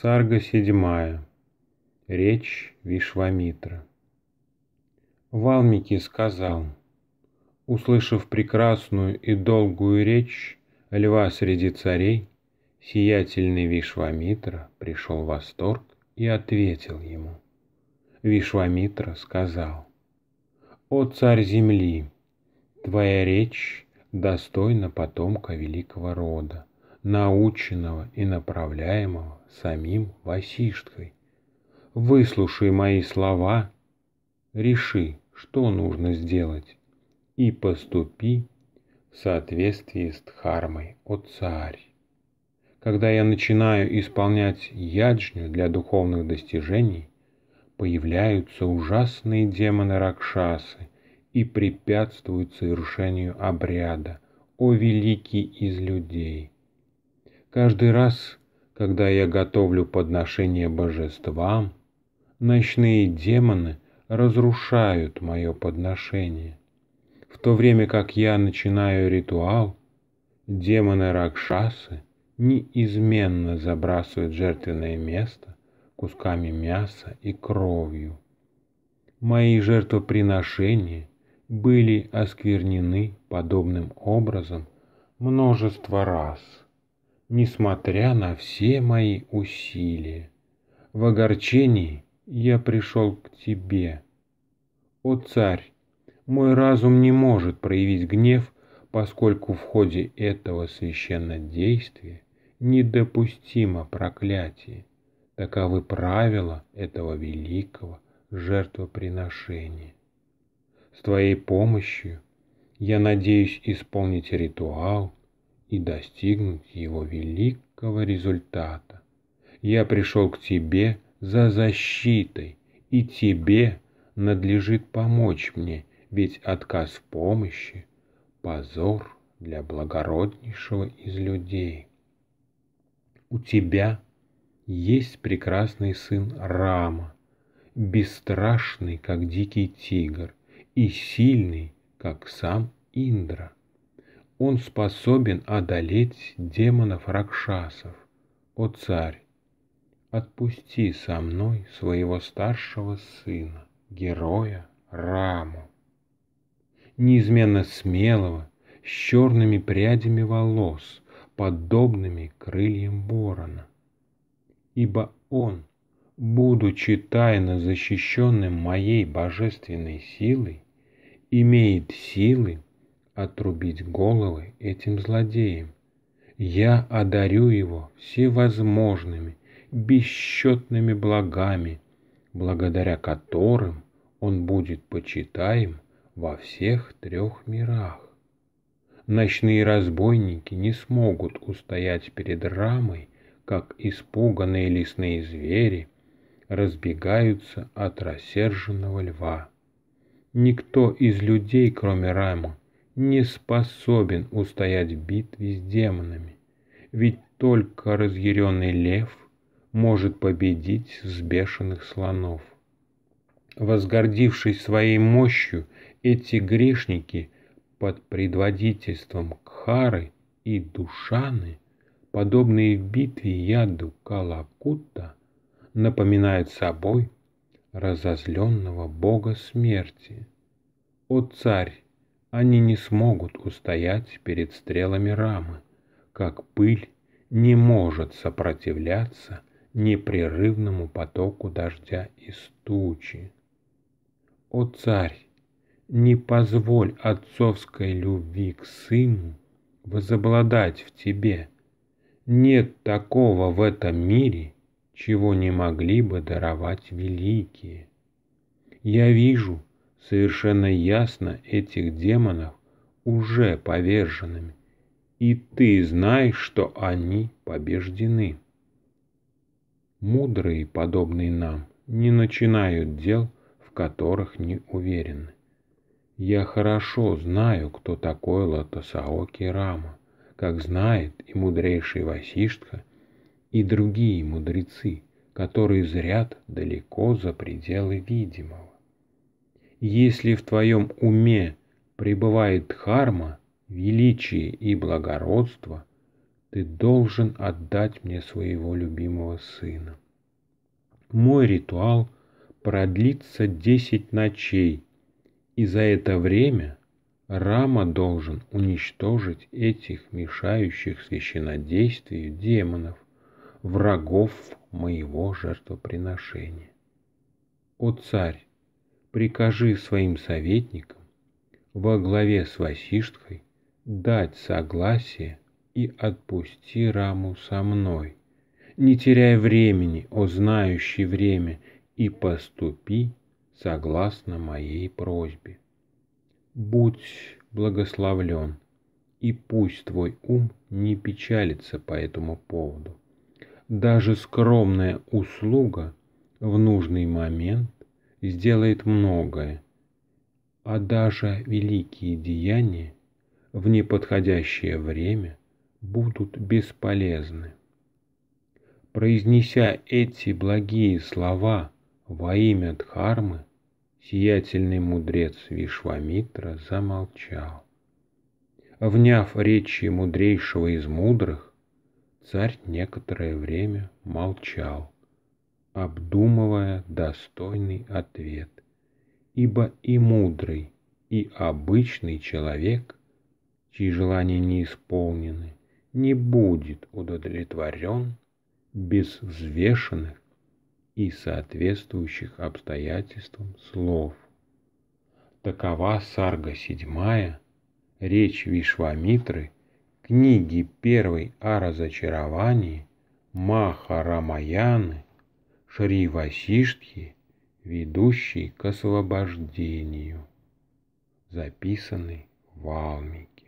Царга седьмая. Речь Вишвамитра. Валмики сказал, услышав прекрасную и долгую речь льва среди царей, сиятельный Вишвамитра пришел в восторг и ответил ему. Вишвамитра сказал, «О царь земли, твоя речь достойна потомка великого рода наученного и направляемого самим Васишткой. Выслушай мои слова, реши, что нужно сделать, и поступи в соответствии с Дхармой, о царь. Когда я начинаю исполнять яджню для духовных достижений, появляются ужасные демоны-ракшасы и препятствуют совершению обряда, о великий из людей. Каждый раз, когда я готовлю подношение божествам, ночные демоны разрушают мое подношение. В то время как я начинаю ритуал, демоны Ракшасы неизменно забрасывают жертвенное место кусками мяса и кровью. Мои жертвоприношения были осквернены подобным образом множество раз несмотря на все мои усилия. В огорчении я пришел к тебе. О царь, мой разум не может проявить гнев, поскольку в ходе этого священного действия недопустимо проклятие. Таковы правила этого великого жертвоприношения. С твоей помощью я надеюсь исполнить ритуал – и достигнуть его великого результата. Я пришел к тебе за защитой, и тебе надлежит помочь мне, ведь отказ в помощи – позор для благороднейшего из людей. У тебя есть прекрасный сын Рама, бесстрашный, как дикий тигр, и сильный, как сам Индра – он способен одолеть демонов Ракшасов. О царь, отпусти со мной своего старшего сына, героя Раму. Неизменно смелого, с черными прядями волос, подобными крыльям ворона. Ибо он, будучи тайно защищенным моей божественной силой, имеет силы отрубить головы этим злодеям. Я одарю его всевозможными, бесчетными благами, благодаря которым он будет почитаем во всех трех мирах. Ночные разбойники не смогут устоять перед рамой, как испуганные лесные звери разбегаются от рассерженного льва. Никто из людей, кроме Рамы, не способен устоять в битве с демонами, ведь только разъяренный лев может победить взбешенных слонов. Возгордившись своей мощью, эти грешники под предводительством Кхары и Душаны, подобные в битве яду Калакута, напоминают собой разозленного бога смерти. О царь, они не смогут устоять перед стрелами рамы, как пыль не может сопротивляться непрерывному потоку дождя и тучи. О царь, не позволь отцовской любви к сыну возобладать в тебе. Нет такого в этом мире, чего не могли бы даровать великие. Я вижу, совершенно ясно этих демонов уже поверженными, и ты знаешь, что они побеждены. Мудрые, подобные нам, не начинают дел, в которых не уверены. Я хорошо знаю, кто такой Латасаоки Рама, как знает и мудрейший Васиштха, и другие мудрецы, которые зрят далеко за пределы видимого. Если в твоем уме пребывает харма, величие и благородство, ты должен отдать мне своего любимого сына. Мой ритуал продлится десять ночей, и за это время Рама должен уничтожить этих мешающих священодействию демонов, врагов моего жертвоприношения. О царь, прикажи своим советникам во главе с Васиштхой дать согласие и отпусти Раму со мной. Не теряя времени, о знающий время, и поступи согласно моей просьбе. Будь благословлен, и пусть твой ум не печалится по этому поводу. Даже скромная услуга в нужный момент и сделает многое, а даже великие деяния в неподходящее время будут бесполезны. Произнеся эти благие слова во имя Дхармы, сиятельный мудрец Вишвамитра замолчал. Вняв речи мудрейшего из мудрых, царь некоторое время молчал обдумывая достойный ответ, ибо и мудрый, и обычный человек, чьи желания не исполнены, не будет удовлетворен без взвешенных и соответствующих обстоятельствам слов. Такова сарга седьмая, речь Вишвамитры, книги первой о разочаровании Махарамаяны. Шри Васиштхи, ведущий к освобождению, записанный в Валмике.